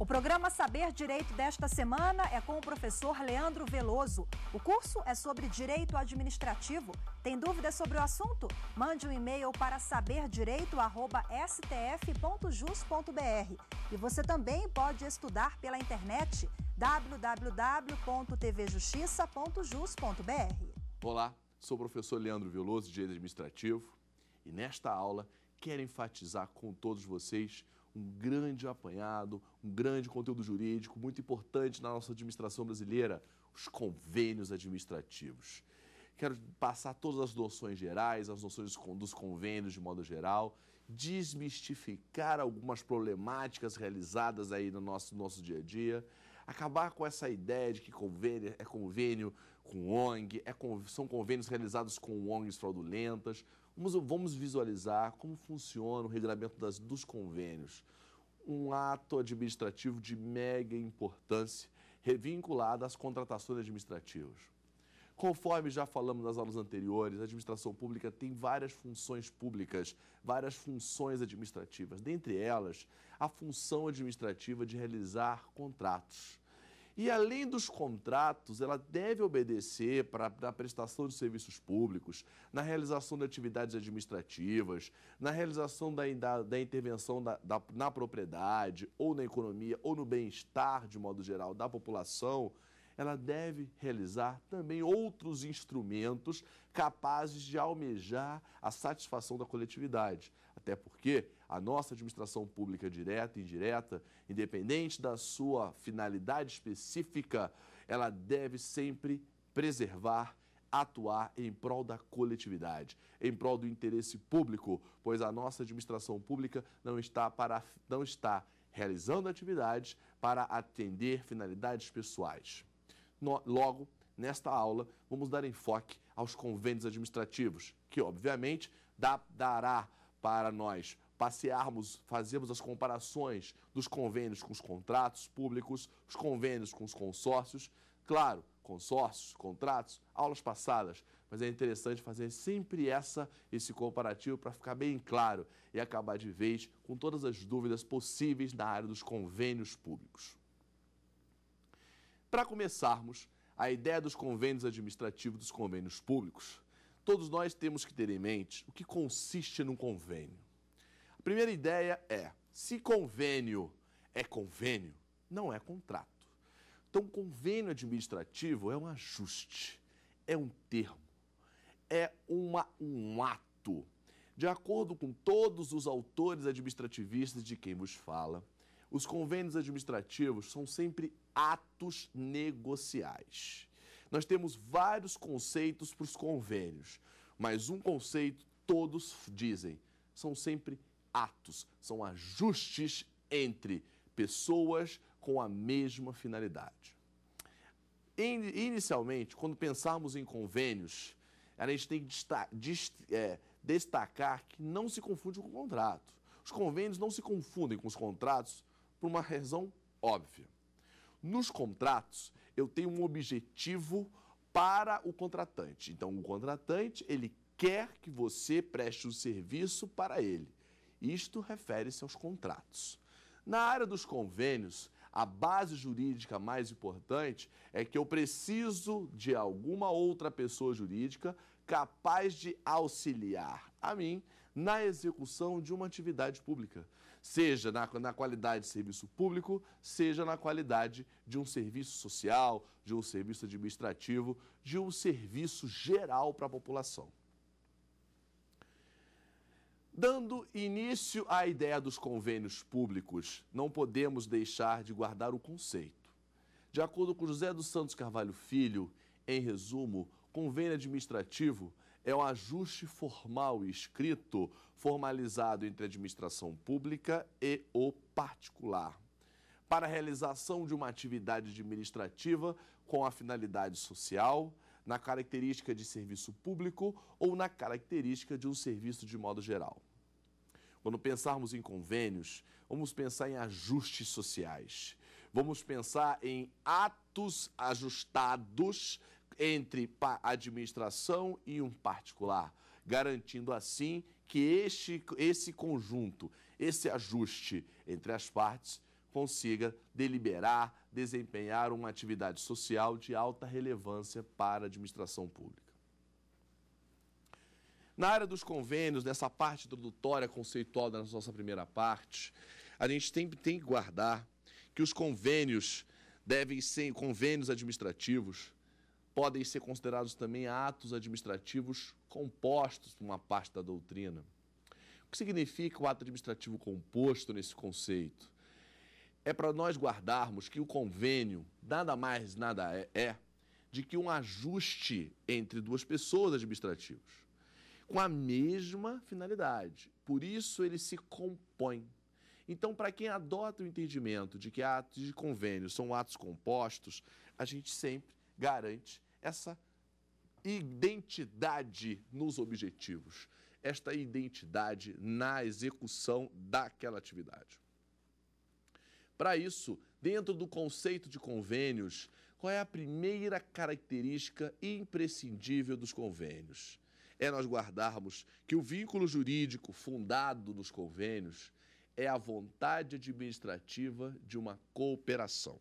O programa Saber Direito desta semana é com o professor Leandro Veloso. O curso é sobre direito administrativo. Tem dúvidas sobre o assunto? Mande um e-mail para saberdireito@stf.jus.br. E você também pode estudar pela internet www.tvjustiça.jus.br. Olá, sou o professor Leandro Veloso, de Direito Administrativo, e nesta aula quero enfatizar com todos vocês um grande apanhado, um grande conteúdo jurídico, muito importante na nossa administração brasileira, os convênios administrativos. Quero passar todas as noções gerais, as noções dos convênios de modo geral, desmistificar algumas problemáticas realizadas aí no nosso, nosso dia a dia, acabar com essa ideia de que convênio é convênio com ONG, é con, são convênios realizados com ONGs fraudulentas. Vamos, vamos visualizar como funciona o regulamento das, dos convênios um ato administrativo de mega importância, revinculado às contratações administrativas. Conforme já falamos nas aulas anteriores, a administração pública tem várias funções públicas, várias funções administrativas, dentre elas a função administrativa de realizar contratos. E além dos contratos, ela deve obedecer para a prestação de serviços públicos, na realização de atividades administrativas, na realização da, da, da intervenção da, da, na propriedade, ou na economia, ou no bem-estar, de modo geral, da população. Ela deve realizar também outros instrumentos capazes de almejar a satisfação da coletividade. Até porque a nossa administração pública é direta e indireta, independente da sua finalidade específica, ela deve sempre preservar atuar em prol da coletividade, em prol do interesse público, pois a nossa administração pública não está para não está realizando atividades para atender finalidades pessoais. No, logo, nesta aula, vamos dar enfoque aos convênios administrativos, que obviamente dá, dará para nós passearmos, fazermos as comparações dos convênios com os contratos públicos, os convênios com os consórcios, claro, consórcios, contratos, aulas passadas, mas é interessante fazer sempre essa esse comparativo para ficar bem claro e acabar de vez com todas as dúvidas possíveis na área dos convênios públicos. Para começarmos, a ideia dos convênios administrativos dos convênios públicos. Todos nós temos que ter em mente o que consiste num convênio. A primeira ideia é: se convênio é convênio, não é contrato. Então, convênio administrativo é um ajuste, é um termo, é uma, um ato. De acordo com todos os autores administrativistas de quem vos fala, os convênios administrativos são sempre atos negociais. Nós temos vários conceitos para os convênios, mas um conceito todos dizem, são sempre atos, são ajustes entre pessoas com a mesma finalidade. Inicialmente, quando pensarmos em convênios, a gente tem que é, destacar que não se confunde com o contrato. Os convênios não se confundem com os contratos por uma razão óbvia. Nos contratos, eu tenho um objetivo para o contratante. Então, o contratante, ele quer que você preste o um serviço para ele. Isto refere-se aos contratos. Na área dos convênios, a base jurídica mais importante é que eu preciso de alguma outra pessoa jurídica capaz de auxiliar a mim na execução de uma atividade pública, seja na, na qualidade de serviço público, seja na qualidade de um serviço social, de um serviço administrativo, de um serviço geral para a população. Dando início à ideia dos convênios públicos, não podemos deixar de guardar o conceito. De acordo com José dos Santos Carvalho Filho, em resumo, convênio administrativo é um ajuste formal e escrito formalizado entre a administração pública e o particular. Para a realização de uma atividade administrativa com a finalidade social, na característica de serviço público ou na característica de um serviço de modo geral. Quando pensarmos em convênios, vamos pensar em ajustes sociais. Vamos pensar em atos ajustados entre a administração e um particular, garantindo assim que este, esse conjunto, esse ajuste entre as partes, consiga deliberar, desempenhar uma atividade social de alta relevância para a administração pública. Na área dos convênios, nessa parte introdutória conceitual da nossa primeira parte, a gente tem, tem que guardar que os convênios devem ser convênios administrativos, podem ser considerados também atos administrativos compostos por uma parte da doutrina. O que significa o ato administrativo composto nesse conceito? É para nós guardarmos que o convênio nada mais nada é, é de que um ajuste entre duas pessoas administrativas com a mesma finalidade. Por isso ele se compõe. Então, para quem adota o entendimento de que atos de convênio são atos compostos, a gente sempre garante essa identidade nos objetivos, esta identidade na execução daquela atividade. Para isso, dentro do conceito de convênios, qual é a primeira característica imprescindível dos convênios? é nós guardarmos que o vínculo jurídico fundado nos convênios é a vontade administrativa de uma cooperação.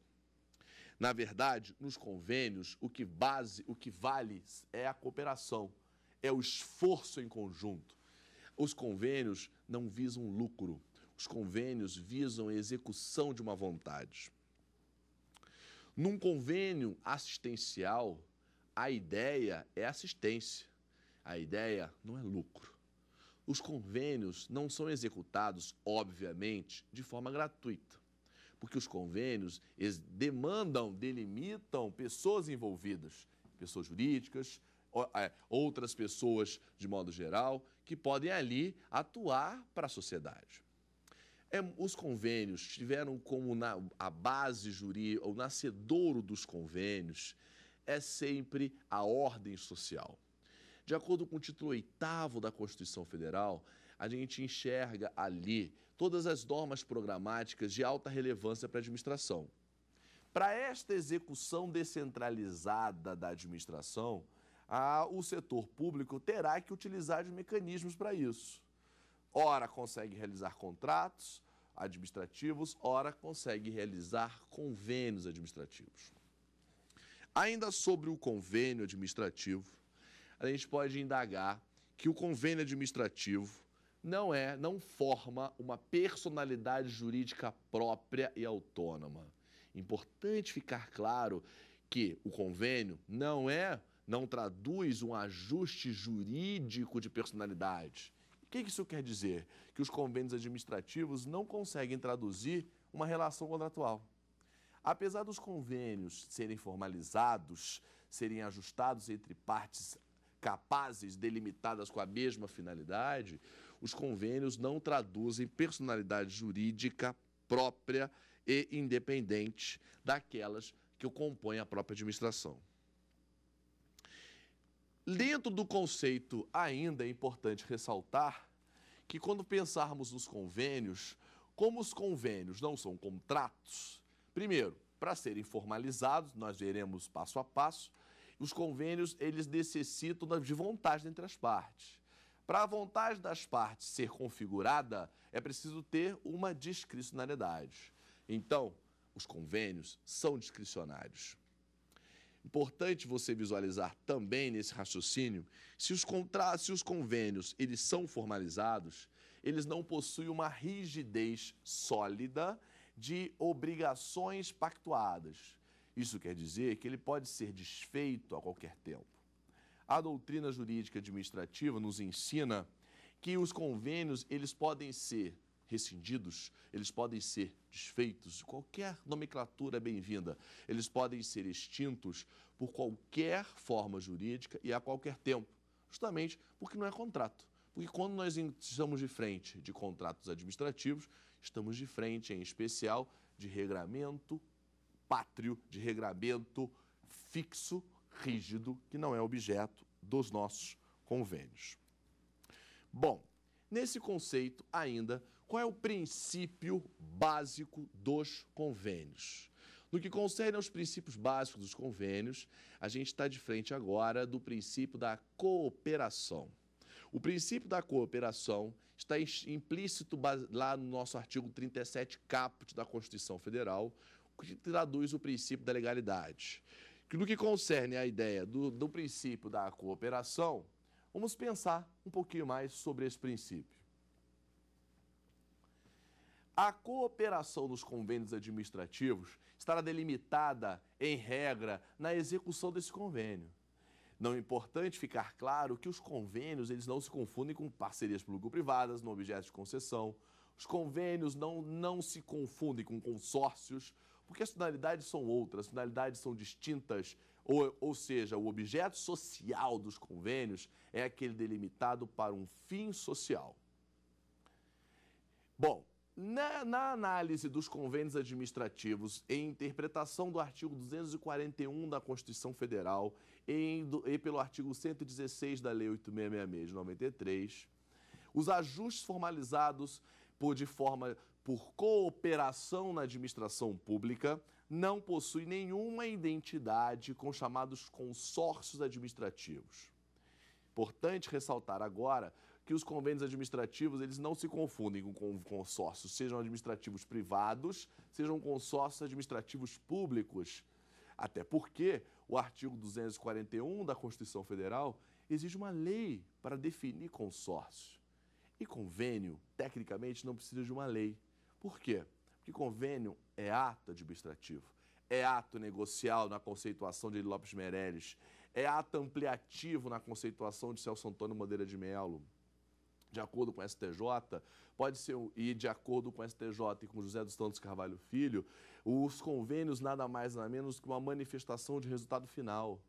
Na verdade, nos convênios, o que, base, o que vale é a cooperação, é o esforço em conjunto. Os convênios não visam lucro, os convênios visam a execução de uma vontade. Num convênio assistencial, a ideia é assistência. A ideia não é lucro. Os convênios não são executados, obviamente, de forma gratuita, porque os convênios demandam, delimitam pessoas envolvidas, pessoas jurídicas, é, outras pessoas de modo geral, que podem ali atuar para a sociedade. É, os convênios tiveram como na, a base jurídica, o nascedouro dos convênios é sempre a ordem social. De acordo com o título 8 da Constituição Federal, a gente enxerga ali todas as normas programáticas de alta relevância para a administração. Para esta execução descentralizada da administração, a, o setor público terá que utilizar os mecanismos para isso. Ora, consegue realizar contratos administrativos, ora, consegue realizar convênios administrativos. Ainda sobre o convênio administrativo, a gente pode indagar que o convênio administrativo não é, não forma uma personalidade jurídica própria e autônoma. Importante ficar claro que o convênio não é, não traduz um ajuste jurídico de personalidade. O que isso quer dizer? Que os convênios administrativos não conseguem traduzir uma relação contratual. Apesar dos convênios serem formalizados, serem ajustados entre partes capazes, delimitadas com a mesma finalidade, os convênios não traduzem personalidade jurídica própria e independente daquelas que o compõem a própria administração. Dentro do conceito, ainda é importante ressaltar que quando pensarmos nos convênios, como os convênios não são contratos, primeiro, para serem formalizados, nós veremos passo a passo, os convênios eles necessitam de vontade entre as partes. Para a vontade das partes ser configurada, é preciso ter uma discricionariedade. Então, os convênios são discricionários. Importante você visualizar também nesse raciocínio, se os contratos, se os convênios, eles são formalizados, eles não possuem uma rigidez sólida de obrigações pactuadas. Isso quer dizer que ele pode ser desfeito a qualquer tempo. A doutrina jurídica administrativa nos ensina que os convênios eles podem ser rescindidos, eles podem ser desfeitos, qualquer nomenclatura é bem-vinda. Eles podem ser extintos por qualquer forma jurídica e a qualquer tempo, justamente porque não é contrato. Porque quando nós estamos de frente de contratos administrativos, estamos de frente, em especial, de regramento pátrio de regramento fixo, rígido, que não é objeto dos nossos convênios. Bom, nesse conceito ainda, qual é o princípio básico dos convênios? No que concerne aos princípios básicos dos convênios, a gente está de frente agora do princípio da cooperação. O princípio da cooperação está implícito lá no nosso artigo 37 caput da Constituição Federal, que traduz o princípio da legalidade. No que concerne à ideia do, do princípio da cooperação, vamos pensar um pouquinho mais sobre esse princípio. A cooperação nos convênios administrativos estará delimitada, em regra, na execução desse convênio. Não é importante ficar claro que os convênios eles não se confundem com parcerias público-privadas no objeto de concessão. Os convênios não, não se confundem com consórcios, porque as finalidades são outras, as finalidades são distintas, ou, ou seja, o objeto social dos convênios é aquele delimitado para um fim social. Bom, na, na, análise dos convênios administrativos, em interpretação do artigo 241 da Constituição Federal em, do, e pelo artigo 116 da Lei 8666 de 93, os ajustes formalizados por de forma por cooperação na administração pública não possui nenhuma identidade com chamados consórcios administrativos. Importante ressaltar agora que os convênios administrativos eles não se confundem com consórcios, sejam administrativos privados, sejam consórcios administrativos públicos. Até porque o artigo 241 da Constituição Federal exige uma lei para definir consórcio. E convênio, tecnicamente, não precisa de uma lei por quê? Porque convênio é ato administrativo, é ato negocial na conceituação de Lopes Meirelles, é ato ampliativo na conceituação de Celso Antônio Madeira de Melo. De acordo com o STJ, pode ser, e de acordo com o STJ e com José dos Santos Carvalho Filho, os convênios nada mais nada menos que uma manifestação de resultado final.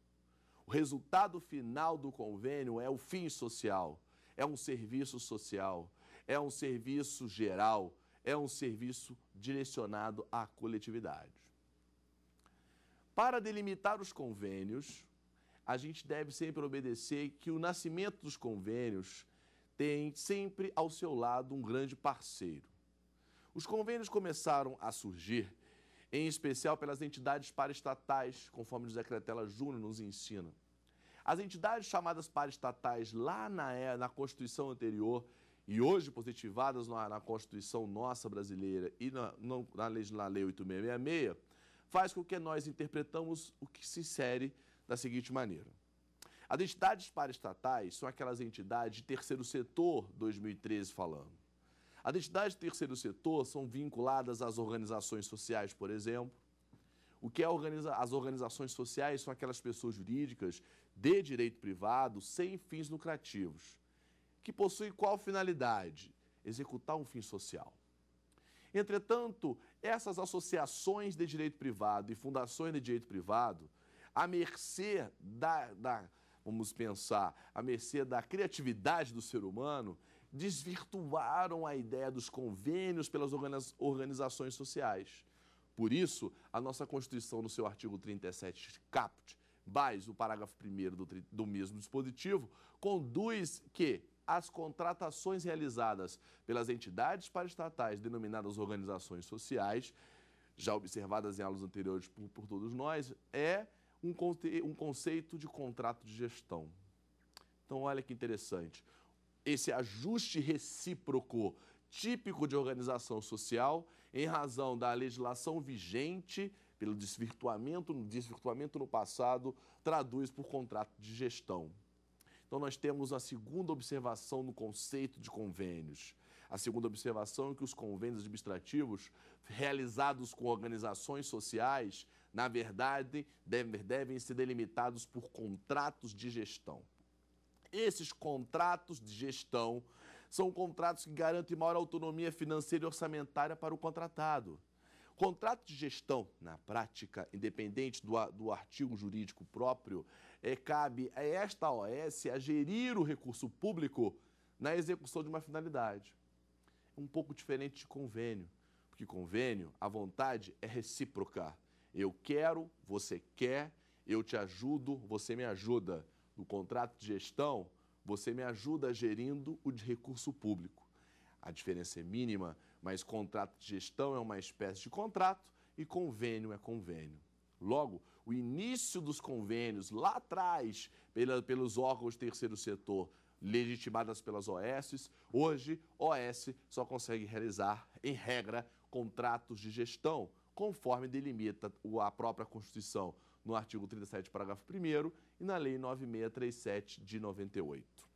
O resultado final do convênio é o fim social, é um serviço social, é um serviço geral, é um serviço direcionado à coletividade. Para delimitar os convênios, a gente deve sempre obedecer que o nascimento dos convênios tem sempre ao seu lado um grande parceiro. Os convênios começaram a surgir, em especial pelas entidades paraestatais, conforme José Cretela Júnior nos ensina. As entidades chamadas paraestatais, lá na, é, na Constituição anterior, e hoje positivadas na, na Constituição nossa brasileira e na, na, lei, na Lei 8666, faz com que nós interpretamos o que se insere da seguinte maneira. As entidades paraestatais são aquelas entidades de terceiro setor, 2013 falando. As entidades de terceiro setor são vinculadas às organizações sociais, por exemplo. O que é organiza... as organizações sociais são aquelas pessoas jurídicas de direito privado sem fins lucrativos que possui qual finalidade? Executar um fim social. Entretanto, essas associações de direito privado e fundações de direito privado, à mercê da, da vamos pensar, à mercê da criatividade do ser humano, desvirtuaram a ideia dos convênios pelas organizações sociais. Por isso, a nossa Constituição, no seu artigo 37, caput, base o parágrafo 1 do, do mesmo dispositivo, conduz que as contratações realizadas pelas entidades paraestatais denominadas organizações sociais, já observadas em aulas anteriores por, por todos nós, é um, um conceito de contrato de gestão. Então, olha que interessante. Esse ajuste recíproco típico de organização social, em razão da legislação vigente, pelo desvirtuamento, desvirtuamento no passado, traduz por contrato de gestão. Então, nós temos a segunda observação no conceito de convênios. A segunda observação é que os convênios administrativos realizados com organizações sociais, na verdade, devem, devem ser delimitados por contratos de gestão. Esses contratos de gestão são contratos que garantem maior autonomia financeira e orçamentária para o contratado. Contrato de gestão, na prática, independente do, do artigo jurídico próprio, é, cabe a esta OS a gerir o recurso público na execução de uma finalidade. É um pouco diferente de convênio, porque convênio, a vontade é recíproca. Eu quero, você quer, eu te ajudo, você me ajuda. No contrato de gestão, você me ajuda gerindo o de recurso público. A diferença é mínima, mas contrato de gestão é uma espécie de contrato e convênio é convênio. Logo, o início dos convênios lá atrás pela, pelos órgãos do terceiro setor legitimadas pelas OSs, hoje OS só consegue realizar, em regra, contratos de gestão, conforme delimita a própria Constituição no artigo 37, parágrafo 1 e na Lei 9637 de 98.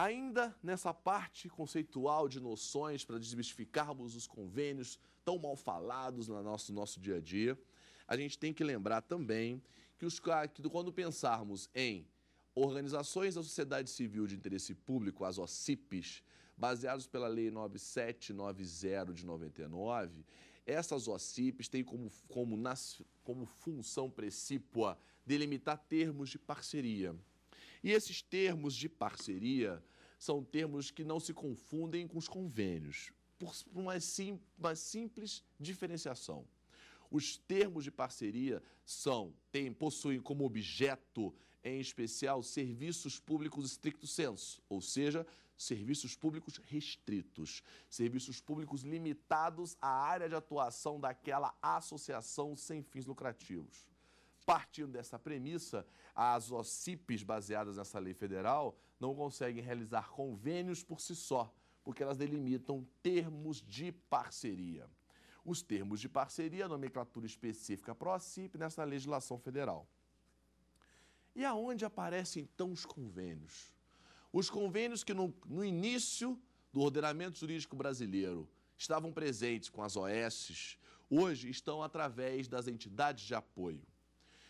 Ainda nessa parte conceitual de noções para desmistificarmos os convênios tão mal falados no nosso, nosso dia a dia, a gente tem que lembrar também que, os, que quando pensarmos em organizações da sociedade civil de interesse público, as OCIPs, baseados pela Lei 9790 de 99, essas OCIPs têm como, como, nas, como função precípua delimitar termos de parceria. E esses termos de parceria são termos que não se confundem com os convênios, por uma, sim, uma simples diferenciação. Os termos de parceria são, têm, possuem como objeto, em especial, serviços públicos stricto senso, ou seja, serviços públicos restritos, serviços públicos limitados à área de atuação daquela associação sem fins lucrativos. Partindo dessa premissa, as OCIPs baseadas nessa lei federal não conseguem realizar convênios por si só, porque elas delimitam termos de parceria. Os termos de parceria, nomenclatura específica para o OCIP nessa legislação federal. E aonde aparecem então os convênios? Os convênios que no, no início do ordenamento jurídico brasileiro estavam presentes com as OES, hoje estão através das entidades de apoio.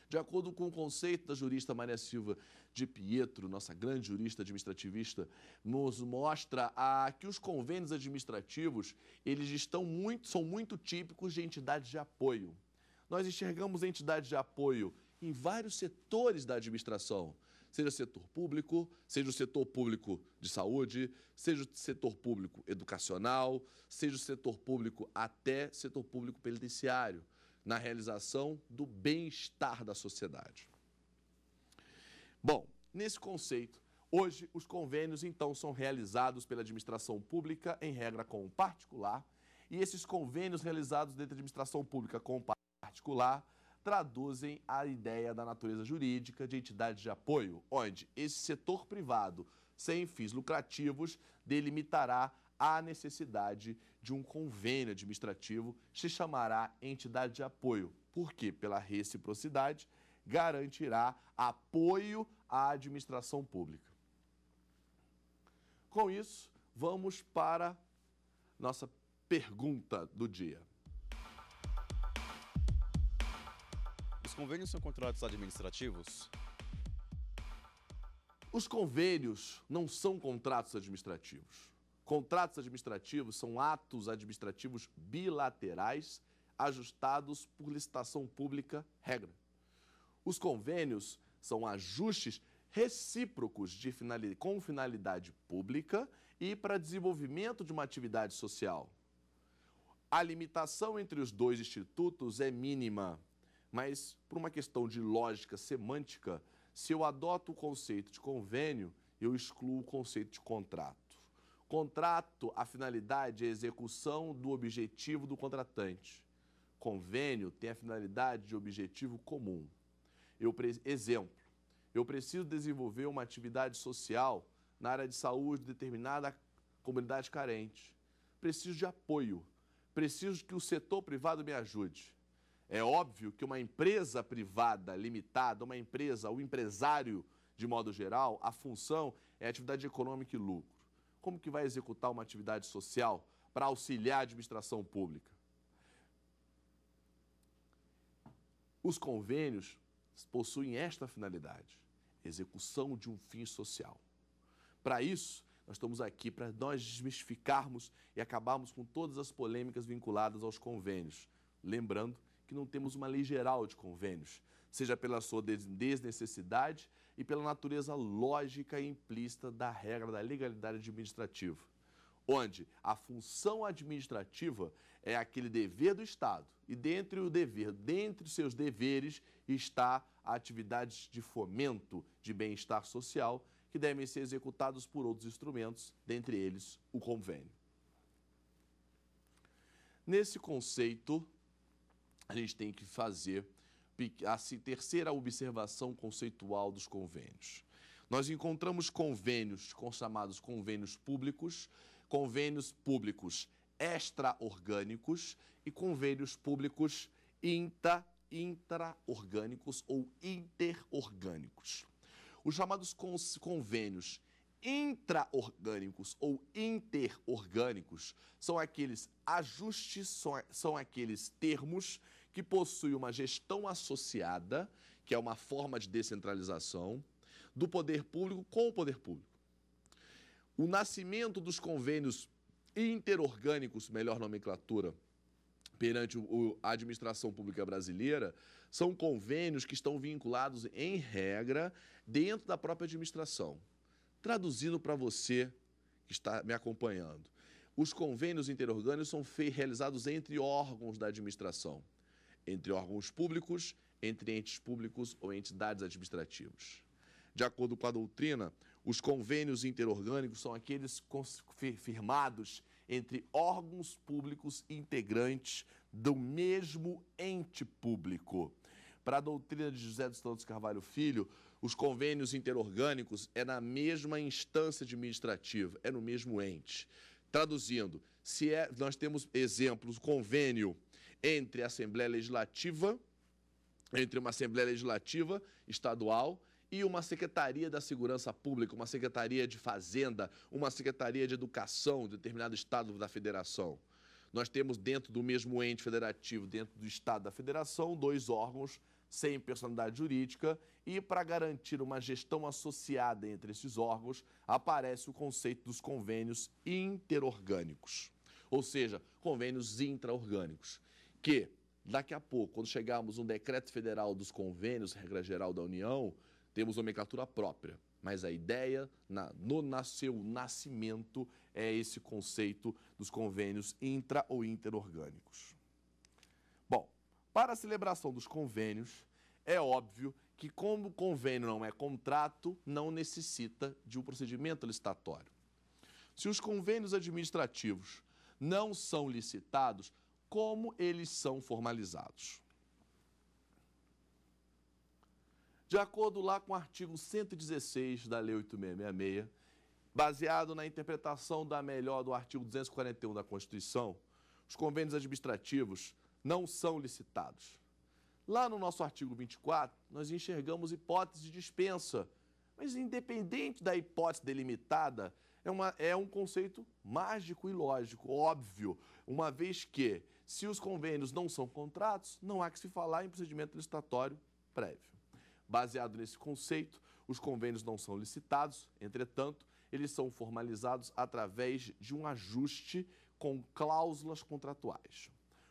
De acordo com o conceito da jurista Maria Silva de Pietro, nossa grande jurista administrativista, nos mostra a, que os convênios administrativos eles estão muito, são muito típicos de entidades de apoio. Nós enxergamos entidades de apoio em vários setores da administração seja o setor público, seja o setor público de saúde, seja o setor público educacional, seja o setor público até setor público penitenciário na realização do bem-estar da sociedade. Bom, nesse conceito, hoje os convênios então são realizados pela administração pública, em regra com o particular, e esses convênios realizados dentro da administração pública com o particular traduzem a ideia da natureza jurídica de entidade de apoio, onde esse setor privado, sem fins lucrativos, delimitará há necessidade de um convênio administrativo, se chamará entidade de apoio, porque, pela reciprocidade, garantirá apoio à administração pública. Com isso, vamos para nossa pergunta do dia. Os convênios são contratos administrativos? Os convênios não são contratos administrativos. Contratos administrativos são atos administrativos bilaterais ajustados por licitação pública, regra. Os convênios são ajustes recíprocos de finalidade, com finalidade pública e para desenvolvimento de uma atividade social. A limitação entre os dois institutos é mínima, mas por uma questão de lógica semântica, se eu adoto o conceito de convênio, eu excluo o conceito de contrato. Contrato, a finalidade é a execução do objetivo do contratante. Convênio tem a finalidade de objetivo comum. Eu, exemplo, eu preciso desenvolver uma atividade social na área de saúde de determinada comunidade carente. Preciso de apoio. Preciso que o setor privado me ajude. É óbvio que uma empresa privada limitada, uma empresa, o um empresário, de modo geral, a função é atividade econômica e lucro como que vai executar uma atividade social para auxiliar a administração pública? Os convênios possuem esta finalidade, execução de um fim social. Para isso, nós estamos aqui para nós desmistificarmos e acabarmos com todas as polêmicas vinculadas aos convênios. Lembrando que não temos uma lei geral de convênios, seja pela sua desnecessidade, e pela natureza lógica e implícita da regra da legalidade administrativa, onde a função administrativa é aquele dever do Estado e dentre o dever, dentre seus deveres está a atividades de fomento de bem-estar social que devem ser executados por outros instrumentos, dentre eles o convênio. Nesse conceito, a gente tem que fazer a terceira observação conceitual dos convênios. Nós encontramos convênios com chamados convênios públicos, convênios públicos extraorgânicos e convênios públicos intra, intraorgânicos ou interorgânicos. Os chamados convênios intraorgânicos ou interorgânicos são aqueles ajustes, são aqueles termos que possui uma gestão associada, que é uma forma de descentralização, do poder público com o poder público. O nascimento dos convênios interorgânicos, melhor nomenclatura, perante a administração pública brasileira, são convênios que estão vinculados, em regra, dentro da própria administração. Traduzindo para você que está me acompanhando, os convênios interorgânicos são realizados entre órgãos da administração entre órgãos públicos, entre entes públicos ou entidades administrativas. De acordo com a doutrina, os convênios interorgânicos são aqueles firmados entre órgãos públicos integrantes do mesmo ente público. Para a doutrina de José dos Santos Carvalho Filho, os convênios interorgânicos é na mesma instância administrativa, é no mesmo ente. Traduzindo, se é, nós temos exemplos, convênio entre a Assembleia Legislativa, entre uma Assembleia Legislativa Estadual e uma Secretaria da Segurança Pública, uma Secretaria de Fazenda, uma Secretaria de Educação de determinado estado da federação. Nós temos dentro do mesmo ente federativo, dentro do estado da federação, dois órgãos sem personalidade jurídica e para garantir uma gestão associada entre esses órgãos, aparece o conceito dos convênios interorgânicos, ou seja, convênios intraorgânicos que daqui a pouco, quando chegarmos um decreto federal dos convênios, regra geral da União, temos nomenclatura própria. Mas a ideia, na, no seu nascimento, é esse conceito dos convênios intra ou interorgânicos. Bom, para a celebração dos convênios, é óbvio que, como o convênio não é contrato, não necessita de um procedimento licitatório. Se os convênios administrativos não são licitados, como eles são formalizados. De acordo lá com o artigo 116 da Lei 8666, baseado na interpretação da melhor do artigo 241 da Constituição, os convênios administrativos não são licitados. Lá no nosso artigo 24, nós enxergamos hipótese de dispensa, mas independente da hipótese delimitada, é, uma, é um conceito mágico e lógico, óbvio, uma vez que se os convênios não são contratos, não há que se falar em procedimento licitatório prévio. Baseado nesse conceito, os convênios não são licitados, entretanto, eles são formalizados através de um ajuste com cláusulas contratuais.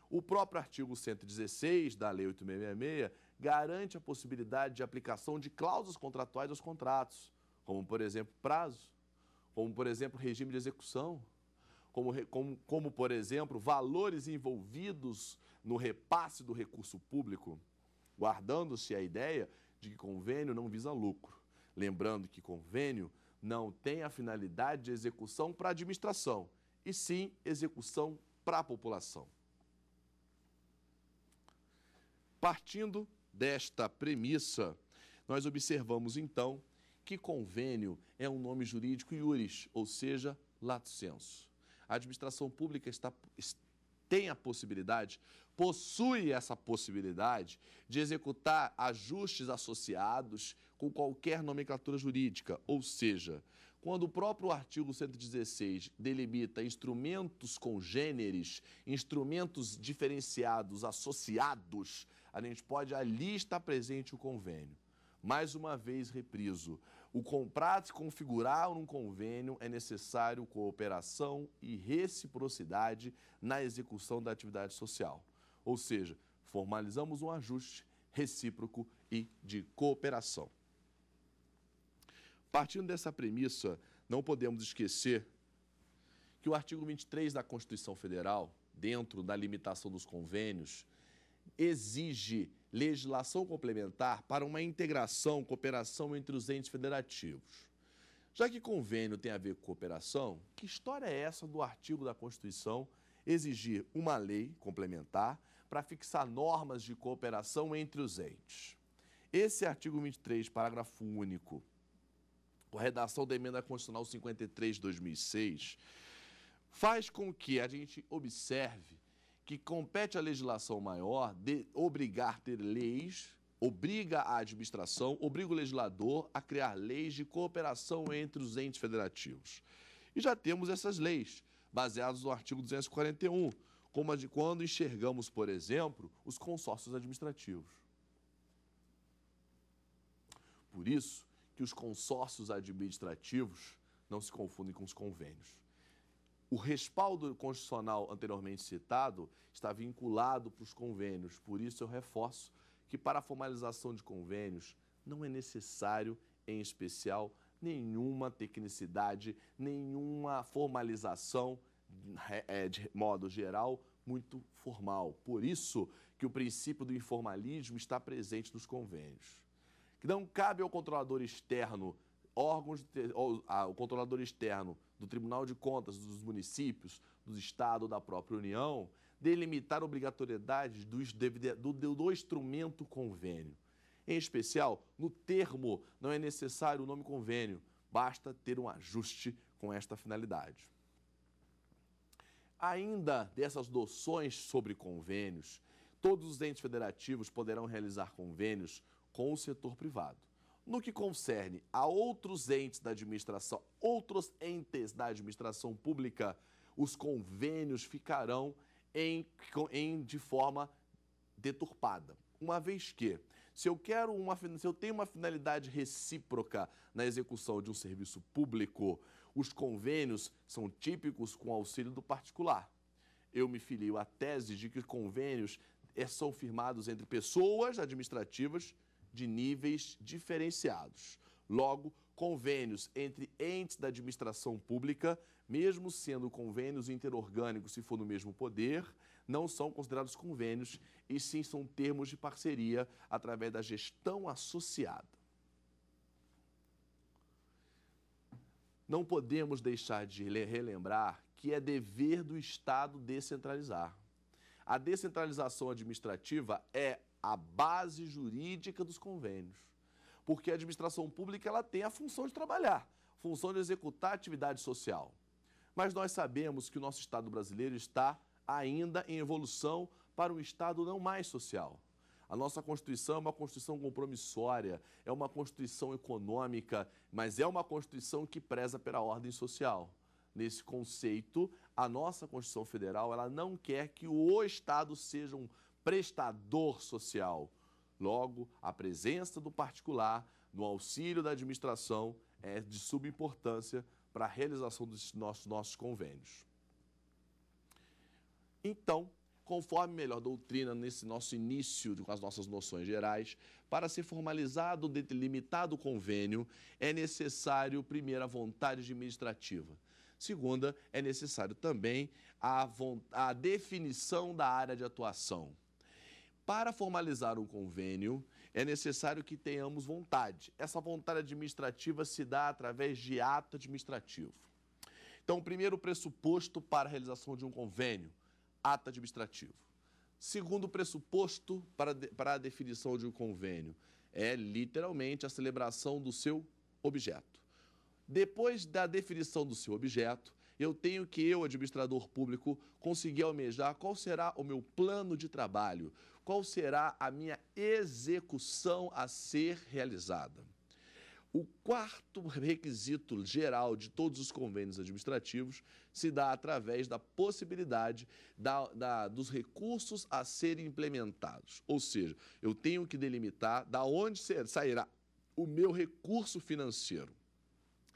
O próprio artigo 116 da Lei 8666 garante a possibilidade de aplicação de cláusulas contratuais aos contratos, como, por exemplo, prazo, como, por exemplo, regime de execução, como, como, como por exemplo, valores envolvidos no repasse do recurso público, guardando-se a ideia de que convênio não visa lucro. Lembrando que convênio não tem a finalidade de execução para a administração, e sim execução para a população. Partindo desta premissa, nós observamos então que convênio é um nome jurídico iuris, ou seja, lato sensu. A administração pública está, tem a possibilidade, possui essa possibilidade de executar ajustes associados com qualquer nomenclatura jurídica, ou seja, quando o próprio artigo 116 delimita instrumentos congêneres, instrumentos diferenciados associados, a gente pode ali estar presente o convênio. Mais uma vez, repriso, o contrato se configurar num convênio é necessário cooperação e reciprocidade na execução da atividade social. Ou seja, formalizamos um ajuste recíproco e de cooperação. Partindo dessa premissa, não podemos esquecer que o artigo 23 da Constituição Federal, dentro da limitação dos convênios, exige legislação complementar para uma integração, cooperação entre os entes federativos. Já que convênio tem a ver com cooperação, que história é essa do artigo da Constituição exigir uma lei complementar para fixar normas de cooperação entre os entes? Esse artigo 23, parágrafo único, com a redação da emenda constitucional 53 de 2006, faz com que a gente observe que compete à legislação maior de obrigar ter leis, obriga a administração, obriga o legislador a criar leis de cooperação entre os entes federativos. E já temos essas leis, baseadas no artigo 241, como a de quando enxergamos, por exemplo, os consórcios administrativos. Por isso que os consórcios administrativos não se confundem com os convênios. O respaldo constitucional anteriormente citado está vinculado para os convênios, por isso eu reforço que para a formalização de convênios não é necessário, em especial, nenhuma tecnicidade, nenhuma formalização é, de modo geral muito formal. Por isso que o princípio do informalismo está presente nos convênios. Que não cabe ao controlador externo órgãos, o controlador externo do Tribunal de Contas dos municípios, do Estado ou da própria União, delimitar obrigatoriedades do, do, do instrumento convênio. Em especial, no termo, não é necessário o nome convênio, basta ter um ajuste com esta finalidade. Ainda dessas doções sobre convênios, todos os entes federativos poderão realizar convênios com o setor privado. No que concerne a outros entes da administração, outros entes da administração pública, os convênios ficarão em, em de forma deturpada. Uma vez que, se eu quero uma, se eu tenho uma finalidade recíproca na execução de um serviço público, os convênios são típicos com auxílio do particular. Eu me filio à tese de que convênios eh, são firmados entre pessoas administrativas de níveis diferenciados. Logo, convênios entre entes da administração pública, mesmo sendo convênios interorgânicos se for no mesmo poder, não são considerados convênios e sim são termos de parceria através da gestão associada. Não podemos deixar de relembrar que é dever do Estado descentralizar. A descentralização administrativa é a base jurídica dos convênios. Porque a administração pública ela tem a função de trabalhar, função de executar atividade social. Mas nós sabemos que o nosso Estado brasileiro está ainda em evolução para um Estado não mais social. A nossa Constituição é uma Constituição compromissória, é uma Constituição econômica, mas é uma Constituição que preza pela ordem social. Nesse conceito, a nossa Constituição Federal ela não quer que o Estado seja um prestador social. Logo, a presença do particular no auxílio da administração é de subimportância para a realização dos nossos, nossos convênios. Então, conforme melhor doutrina nesse nosso início com as nossas noções gerais, para ser formalizado, delimitado convênio, é necessário, primeiro, a vontade administrativa. Segunda, é necessário também a, a definição da área de atuação. Para formalizar um convênio, é necessário que tenhamos vontade. Essa vontade administrativa se dá através de ato administrativo. Então, o primeiro pressuposto para a realização de um convênio, ato administrativo. Segundo pressuposto para, de, para a definição de um convênio, é literalmente a celebração do seu objeto. Depois da definição do seu objeto, eu tenho que eu, administrador público, conseguir almejar qual será o meu plano de trabalho, qual será a minha execução a ser realizada. O quarto requisito geral de todos os convênios administrativos se dá através da possibilidade da, da, dos recursos a serem implementados. Ou seja, eu tenho que delimitar da onde sairá o meu recurso financeiro.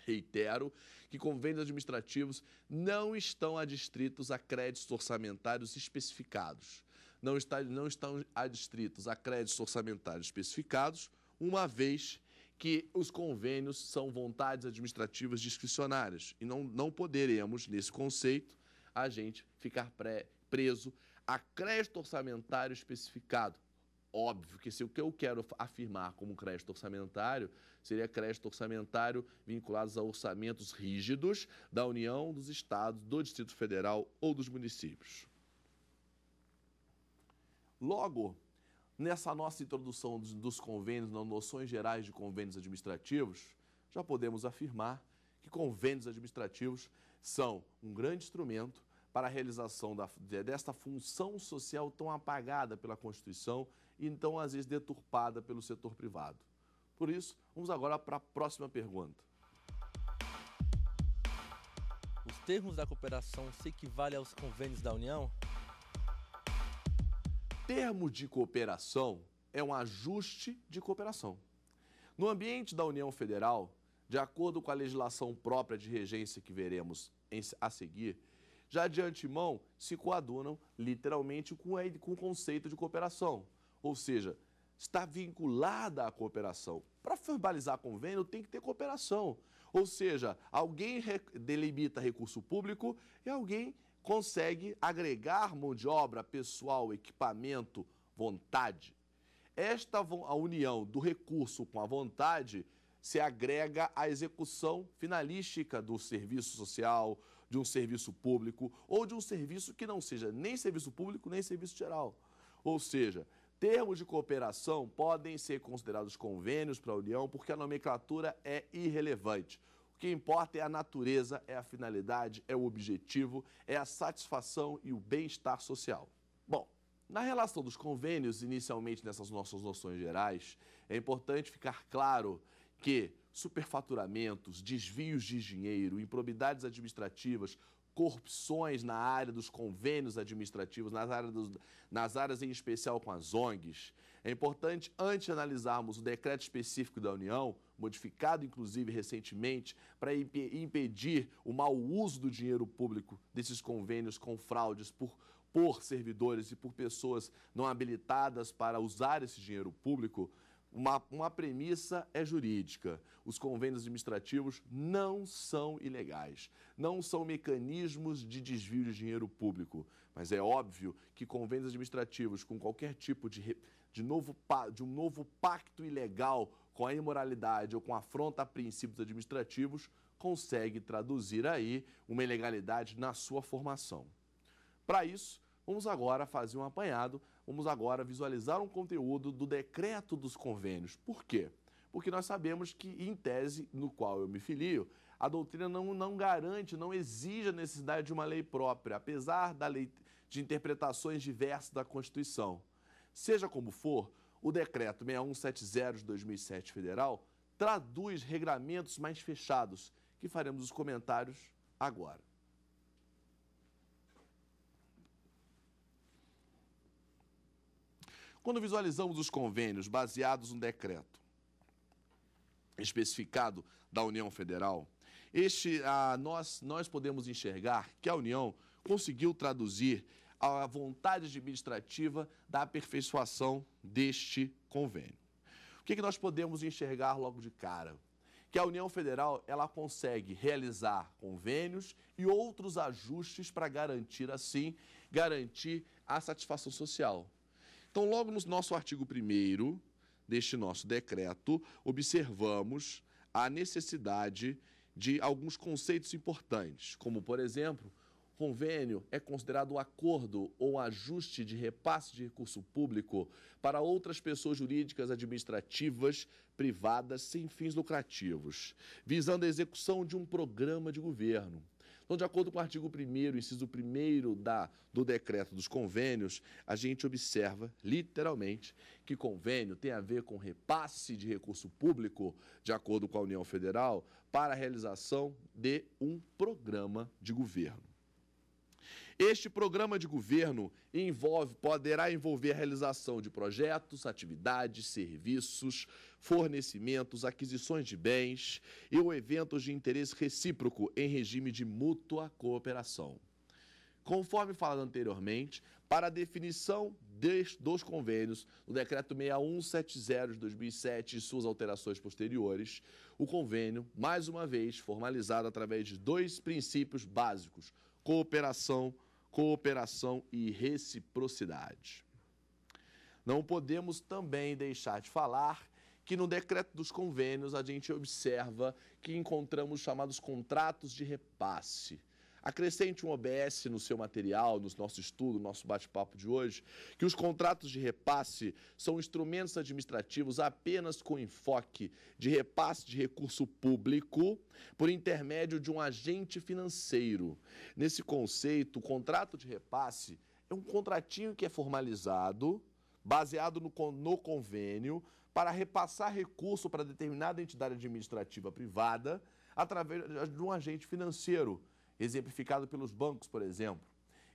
Reitero que convênios administrativos não estão adstritos a créditos orçamentários especificados. Não, está, não estão adstritos a créditos orçamentários especificados, uma vez que os convênios são vontades administrativas discricionárias. E não, não poderemos, nesse conceito, a gente ficar pré, preso a crédito orçamentário especificado, Óbvio que se o que eu quero afirmar como crédito orçamentário seria crédito orçamentário vinculados a orçamentos rígidos da União, dos Estados, do Distrito Federal ou dos municípios. Logo, nessa nossa introdução dos convênios, nas noções gerais de convênios administrativos, já podemos afirmar que convênios administrativos são um grande instrumento para a realização da, desta função social tão apagada pela Constituição e então às vezes deturpada pelo setor privado. Por isso, vamos agora para a próxima pergunta. Os termos da cooperação se equivalem aos convênios da União? Termo de cooperação é um ajuste de cooperação. No ambiente da União Federal, de acordo com a legislação própria de regência que veremos a seguir, já de antemão se coadunam literalmente com, com o conceito de cooperação ou seja, está vinculada à cooperação. Para formalizar convênio, tem que ter cooperação. Ou seja, alguém re delimita recurso público e alguém consegue agregar mão de obra, pessoal, equipamento, vontade. Esta a união do recurso com a vontade se agrega à execução finalística do serviço social, de um serviço público ou de um serviço que não seja nem serviço público nem serviço geral. Ou seja, Termos de cooperação podem ser considerados convênios para a União porque a nomenclatura é irrelevante. O que importa é a natureza, é a finalidade, é o objetivo, é a satisfação e o bem-estar social. Bom, na relação dos convênios, inicialmente nessas nossas noções gerais, é importante ficar claro que superfaturamentos, desvios de dinheiro, improbidades administrativas, corrupções na área dos convênios administrativos, nas áreas, dos, nas áreas em especial com as ONGs. É importante, antes de analisarmos o decreto específico da União, modificado inclusive recentemente, para imp impedir o mau uso do dinheiro público desses convênios com fraudes por, por servidores e por pessoas não habilitadas para usar esse dinheiro público, uma, uma premissa é jurídica. Os convênios administrativos não são ilegais, não são mecanismos de desvio de dinheiro público. Mas é óbvio que convênios administrativos com qualquer tipo de, de, novo, de um novo pacto ilegal com a imoralidade ou com afronta a princípios administrativos consegue traduzir aí uma ilegalidade na sua formação. Para isso, vamos agora fazer um apanhado vamos agora visualizar um conteúdo do decreto dos convênios. Por quê? Porque nós sabemos que, em tese, no qual eu me filio, a doutrina não, não garante, não exige a necessidade de uma lei própria, apesar da lei de interpretações diversas da Constituição. Seja como for, o decreto 6170 de 2007 federal traduz regramentos mais fechados, que faremos os comentários agora. Quando visualizamos os convênios baseados no decreto especificado da União Federal, este, a, nós, nós podemos enxergar que a União conseguiu traduzir a vontade administrativa da aperfeiçoação deste convênio. O que, que nós podemos enxergar logo de cara? que a União Federal ela consegue realizar convênios e outros ajustes para garantir assim, garantir a satisfação social. Então, logo no nosso artigo 1 deste nosso decreto, observamos a necessidade de alguns conceitos importantes, como, por exemplo, convênio é considerado um acordo ou ajuste de repasse de recurso público para outras pessoas jurídicas administrativas privadas sem fins lucrativos, visando a execução de um programa de governo. Então, de acordo com o artigo 1 inciso 1 da, do decreto dos convênios, a gente observa, literalmente, que convênio tem a ver com repasse de recurso público, de acordo com a União Federal, para a realização de um programa de governo. Este programa de governo envolve, poderá envolver a realização de projetos, atividades, serviços, fornecimentos, aquisições de bens e ou eventos de interesse recíproco em regime de mútua cooperação. Conforme falado anteriormente, para a definição dos convênios, no Decreto 6170 de 2007 e suas alterações posteriores, o convênio, mais uma vez, formalizado através de dois princípios básicos cooperação, cooperação e reciprocidade. Não podemos também deixar de falar que no decreto dos convênios a gente observa que encontramos chamados contratos de repasse Acrescente um OBS no seu material, no nosso estudo, no nosso bate-papo de hoje, que os contratos de repasse são instrumentos administrativos apenas com enfoque de repasse de recurso público por intermédio de um agente financeiro. Nesse conceito, o contrato de repasse é um contratinho que é formalizado, baseado no, no convênio, para repassar recurso para determinada entidade administrativa privada através de um agente financeiro exemplificado pelos bancos, por exemplo.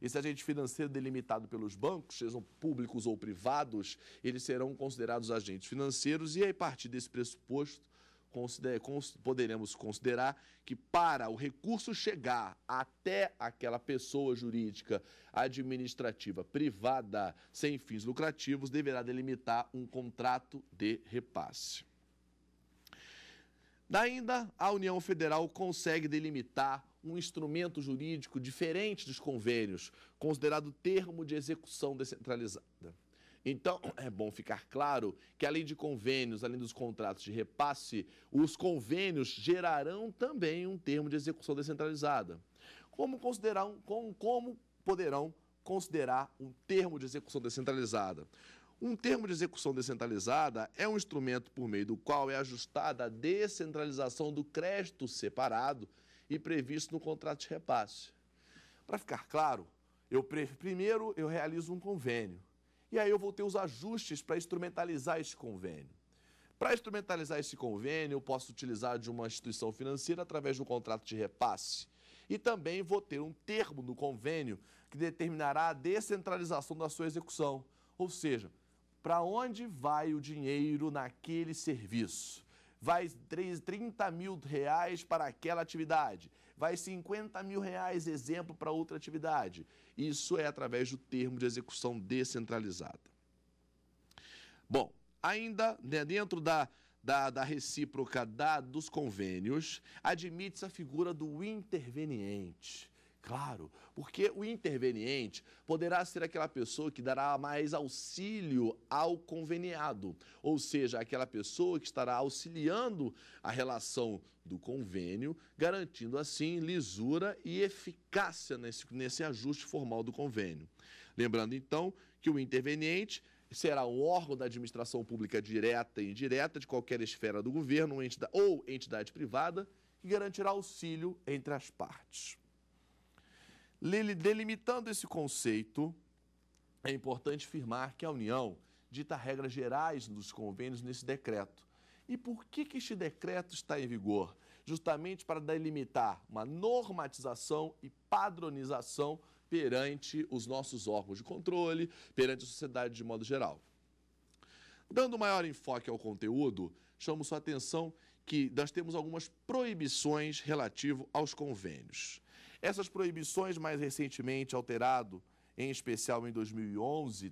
Esse agente financeiro delimitado pelos bancos, sejam públicos ou privados, eles serão considerados agentes financeiros e, a partir desse pressuposto, consider, poderemos considerar que para o recurso chegar até aquela pessoa jurídica administrativa privada sem fins lucrativos, deverá delimitar um contrato de repasse. Ainda, a União Federal consegue delimitar um instrumento jurídico diferente dos convênios, considerado termo de execução descentralizada. Então, é bom ficar claro que, além de convênios, além dos contratos de repasse, os convênios gerarão também um termo de execução descentralizada. Como, considerar um, como, como poderão considerar um termo de execução descentralizada? Um termo de execução descentralizada é um instrumento por meio do qual é ajustada a descentralização do crédito separado e previsto no contrato de repasse. Para ficar claro, eu primeiro eu realizo um convênio e aí eu vou ter os ajustes para instrumentalizar esse convênio. Para instrumentalizar esse convênio, eu posso utilizar de uma instituição financeira através do contrato de repasse. E também vou ter um termo no convênio que determinará a descentralização da sua execução, ou seja, para onde vai o dinheiro naquele serviço vai 30 mil reais para aquela atividade, vai 50 mil reais, exemplo, para outra atividade. Isso é através do termo de execução descentralizada. Bom, ainda né, dentro da, da, da recíproca da, dos convênios, admite-se a figura do interveniente. Claro, porque o interveniente poderá ser aquela pessoa que dará mais auxílio ao conveniado, ou seja, aquela pessoa que estará auxiliando a relação do convênio, garantindo assim lisura e eficácia nesse, nesse ajuste formal do convênio. Lembrando então que o interveniente será um órgão da administração pública direta e indireta de qualquer esfera do governo ou entidade, ou entidade privada que garantirá auxílio entre as partes. Delimitando esse conceito, é importante firmar que a União dita regras gerais dos convênios nesse decreto. E por que, que este decreto está em vigor? Justamente para delimitar uma normatização e padronização perante os nossos órgãos de controle, perante a sociedade de modo geral. Dando maior enfoque ao conteúdo, chamo sua atenção que nós temos algumas proibições relativo aos convênios. Essas proibições mais recentemente alterado, em especial em 2011,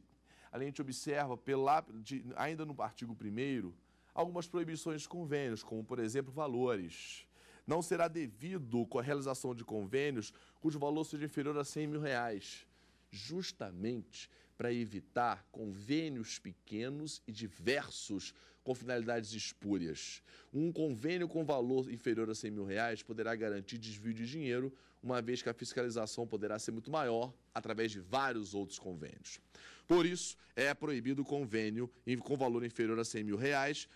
a gente observa pela, de, ainda no artigo 1 algumas proibições de convênios, como por exemplo valores. Não será devido com a realização de convênios cujo valor seja inferior a 100 mil reais, justamente para evitar convênios pequenos e diversos com finalidades espúrias. Um convênio com valor inferior a 100 mil reais poderá garantir desvio de dinheiro uma vez que a fiscalização poderá ser muito maior através de vários outros convênios. Por isso, é proibido o convênio com valor inferior a 100 mil reais,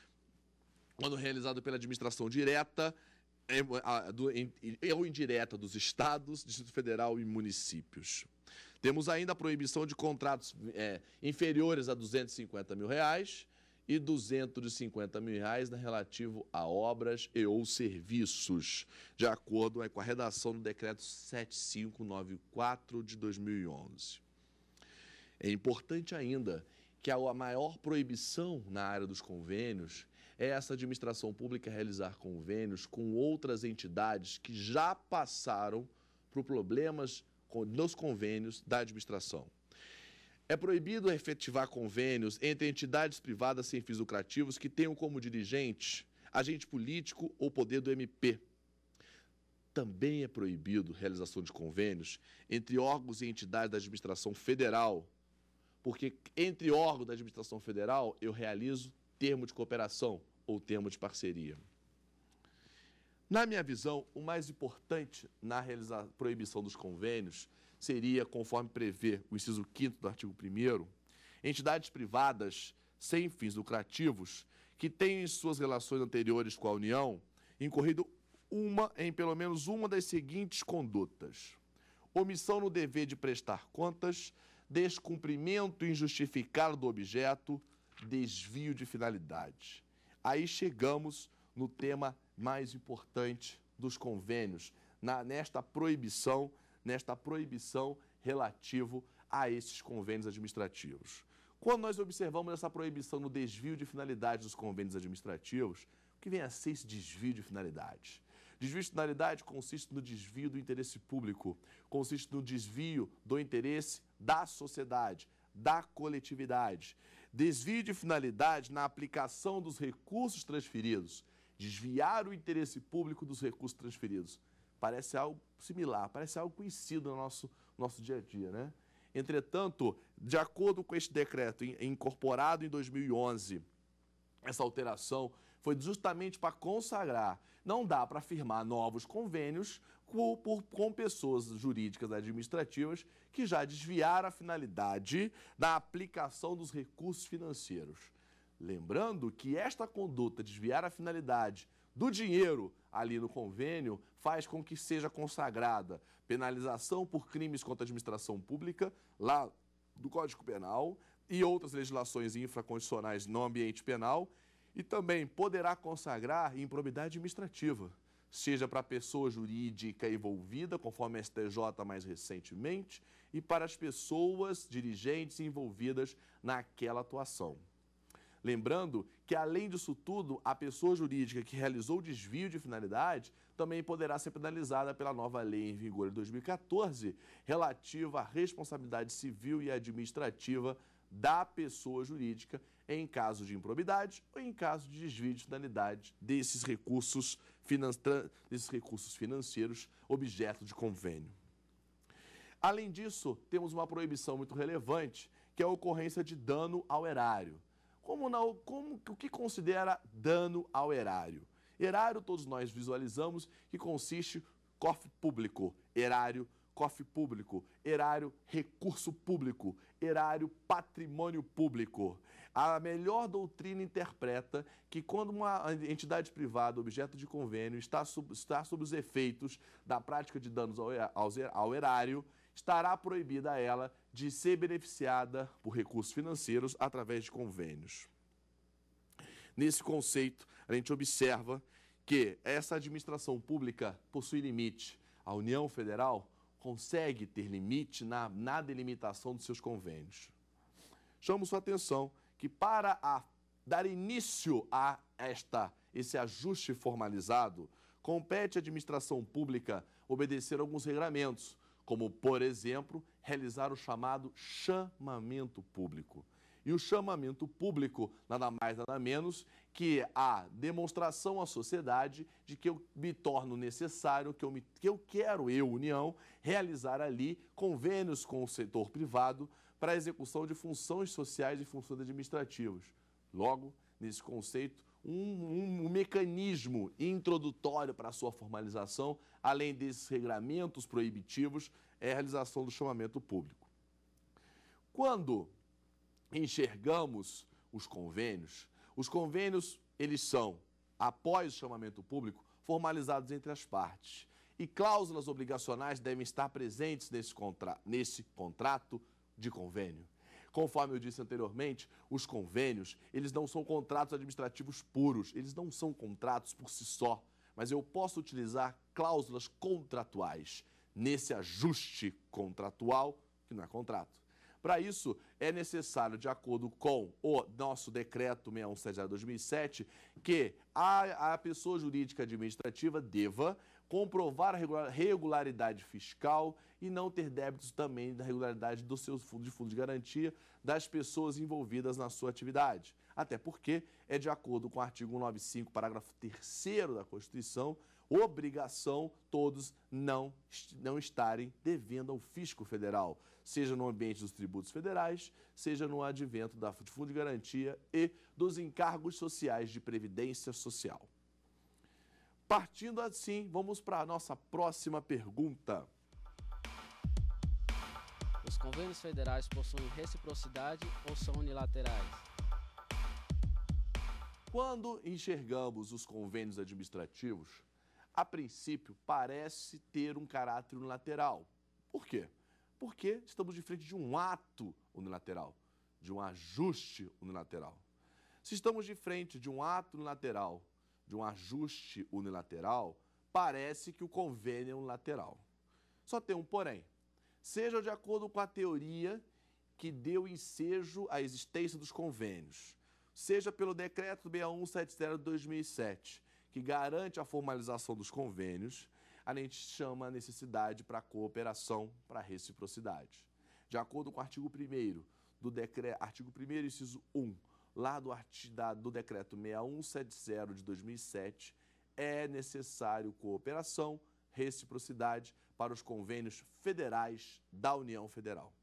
quando realizado pela administração direta é, ou indireta dos estados, Distrito Federal e municípios. Temos ainda a proibição de contratos é, inferiores a 250 mil reais e 250 mil reais na relativo a obras e ou serviços, de acordo com a redação do decreto 7594 de 2011. É importante ainda que a maior proibição na área dos convênios é essa administração pública realizar convênios com outras entidades que já passaram por problemas nos convênios da administração. É proibido efetivar convênios entre entidades privadas sem fins lucrativos que tenham como dirigente agente político ou poder do MP. Também é proibido realização de convênios entre órgãos e entidades da administração federal, porque entre órgãos da administração federal eu realizo termo de cooperação ou termo de parceria. Na minha visão, o mais importante na proibição dos convênios seria, conforme prevê o inciso 5 do artigo 1, entidades privadas sem fins lucrativos que tenham em suas relações anteriores com a União incorrido uma em pelo menos uma das seguintes condutas: omissão no dever de prestar contas, descumprimento injustificado do objeto, desvio de finalidade. Aí chegamos no tema mais importante dos convênios, na, nesta proibição nesta proibição relativo a esses convênios administrativos. Quando nós observamos essa proibição no desvio de finalidade dos convênios administrativos, o que vem a ser esse desvio de finalidade? Desvio de finalidade consiste no desvio do interesse público, consiste no desvio do interesse da sociedade, da coletividade. Desvio de finalidade na aplicação dos recursos transferidos, desviar o interesse público dos recursos transferidos. Parece algo similar, parece algo conhecido no nosso, nosso dia a dia, né? Entretanto, de acordo com este decreto incorporado em 2011, essa alteração foi justamente para consagrar. Não dá para firmar novos convênios com, por, com pessoas jurídicas administrativas que já desviaram a finalidade da aplicação dos recursos financeiros. Lembrando que esta conduta, desviar a finalidade do dinheiro ali no convênio faz com que seja consagrada penalização por crimes contra a administração pública, lá do Código Penal, e outras legislações infraconstitucionais no ambiente penal, e também poderá consagrar improbidade administrativa, seja para a pessoa jurídica envolvida, conforme a STJ mais recentemente, e para as pessoas dirigentes envolvidas naquela atuação. Lembrando que, além disso tudo, a pessoa jurídica que realizou o desvio de finalidade também poderá ser penalizada pela nova lei em vigor em 2014, relativa à responsabilidade civil e administrativa da pessoa jurídica em caso de improbidade ou em caso de desvio de finalidade desses recursos, finan... desses recursos financeiros objeto de convênio. Além disso, temos uma proibição muito relevante, que é a ocorrência de dano ao erário como, na, como o que considera dano ao erário. Erário, todos nós visualizamos, que consiste cofre público, erário, cofre público, erário, recurso público, erário, patrimônio público. A melhor doutrina interpreta que quando uma entidade privada, objeto de convênio, está sob, está sob os efeitos da prática de danos ao, ao, ao erário, estará proibida a ela de ser beneficiada por recursos financeiros através de convênios. Nesse conceito, a gente observa que essa administração pública possui limite. A União Federal consegue ter limite na, na delimitação dos seus convênios. Chamo sua atenção que para a, dar início a esta, esse ajuste formalizado, compete à administração pública obedecer alguns regramentos, como, por exemplo, realizar o chamado chamamento público. E o chamamento público, nada mais, nada menos que a demonstração à sociedade de que eu me torno necessário, que eu, me, que eu quero, eu, União, realizar ali convênios com o setor privado para a execução de funções sociais e funções administrativas. Logo, nesse conceito, um, um mecanismo introdutório para a sua formalização, além desses regramentos proibitivos, é a realização do chamamento público. Quando enxergamos os convênios, os convênios, eles são, após o chamamento público, formalizados entre as partes. E cláusulas obrigacionais devem estar presentes nesse, contra nesse contrato de convênio. Conforme eu disse anteriormente, os convênios, eles não são contratos administrativos puros, eles não são contratos por si só, mas eu posso utilizar cláusulas contratuais nesse ajuste contratual, que não é contrato. Para isso, é necessário, de acordo com o nosso decreto de 2007 que a, a pessoa jurídica administrativa deva comprovar a regularidade fiscal e não ter débitos também da regularidade dos seus fundos de fundo de garantia das pessoas envolvidas na sua atividade. Até porque é de acordo com o artigo 195, parágrafo 3 da Constituição, obrigação todos não, não estarem devendo ao fisco federal, seja no ambiente dos tributos federais, seja no advento da fundo de garantia e dos encargos sociais de previdência social. Partindo assim, vamos para a nossa próxima pergunta. Os convênios federais possuem reciprocidade ou são unilaterais? Quando enxergamos os convênios administrativos, a princípio parece ter um caráter unilateral. Por quê? Porque estamos de frente de um ato unilateral, de um ajuste unilateral. Se estamos de frente de um ato unilateral de um ajuste unilateral, parece que o convênio é unilateral. Só tem um porém. Seja de acordo com a teoria que deu ensejo à existência dos convênios, seja pelo decreto 6170 de 2007, que garante a formalização dos convênios, a gente chama a necessidade para cooperação, para reciprocidade. De acordo com o artigo 1 do decreto, artigo 1 inciso 1 lá do, da, do decreto 6170 de 2007, é necessário cooperação, reciprocidade para os convênios federais da União Federal.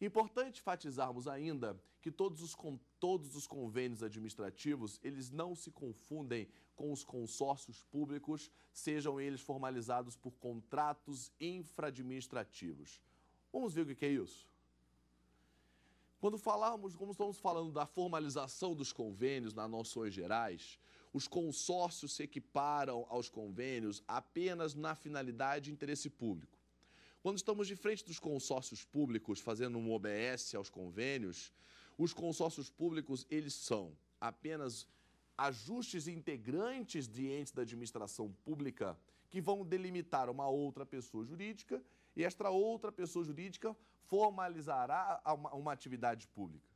Importante enfatizarmos ainda que todos os, todos os convênios administrativos, eles não se confundem com os consórcios públicos, sejam eles formalizados por contratos infraadministrativos. Vamos ver o que é isso? Quando falarmos, como estamos falando da formalização dos convênios nas noções gerais, os consórcios se equiparam aos convênios apenas na finalidade de interesse público. Quando estamos de frente dos consórcios públicos, fazendo um OBS aos convênios, os consórcios públicos, eles são apenas ajustes integrantes de entes da administração pública que vão delimitar uma outra pessoa jurídica e esta outra pessoa jurídica formalizará uma, uma atividade pública.